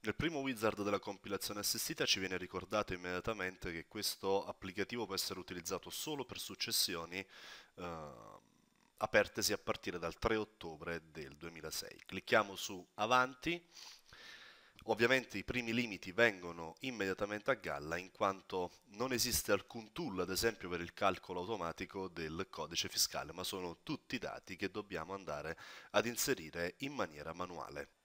Nel primo wizard della compilazione assistita ci viene ricordato immediatamente che questo applicativo può essere utilizzato solo per successioni eh, apertesi a partire dal 3 ottobre del 2006. Clicchiamo su Avanti. Ovviamente i primi limiti vengono immediatamente a galla in quanto non esiste alcun tool, ad esempio per il calcolo automatico del codice fiscale, ma sono tutti dati che dobbiamo andare ad inserire in maniera manuale.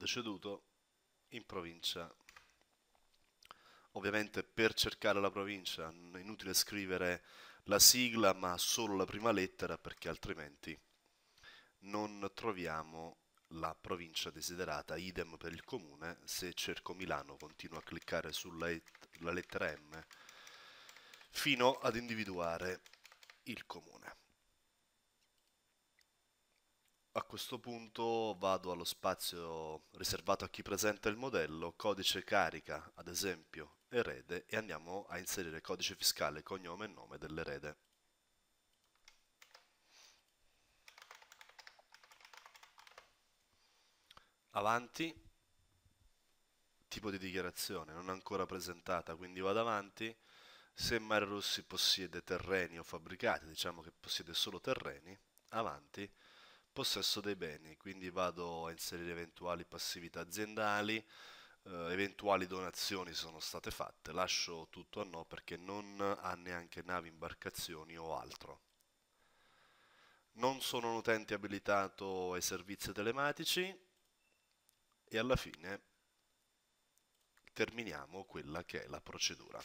deceduto in provincia. Ovviamente per cercare la provincia è inutile scrivere la sigla ma solo la prima lettera perché altrimenti non troviamo la provincia desiderata, idem per il comune, se cerco Milano continuo a cliccare sulla lettera M fino ad individuare il comune. A questo punto vado allo spazio riservato a chi presenta il modello, codice carica, ad esempio erede, e andiamo a inserire codice fiscale, cognome e nome dell'erede. Avanti, tipo di dichiarazione, non ancora presentata, quindi vado avanti. Se Mario Rossi possiede terreni o fabbricati, diciamo che possiede solo terreni, avanti possesso dei beni, quindi vado a inserire eventuali passività aziendali, Uh, eventuali donazioni sono state fatte, lascio tutto a no perché non ha neanche navi, imbarcazioni o altro. Non sono un utente abilitato ai servizi telematici e alla fine terminiamo quella che è la procedura.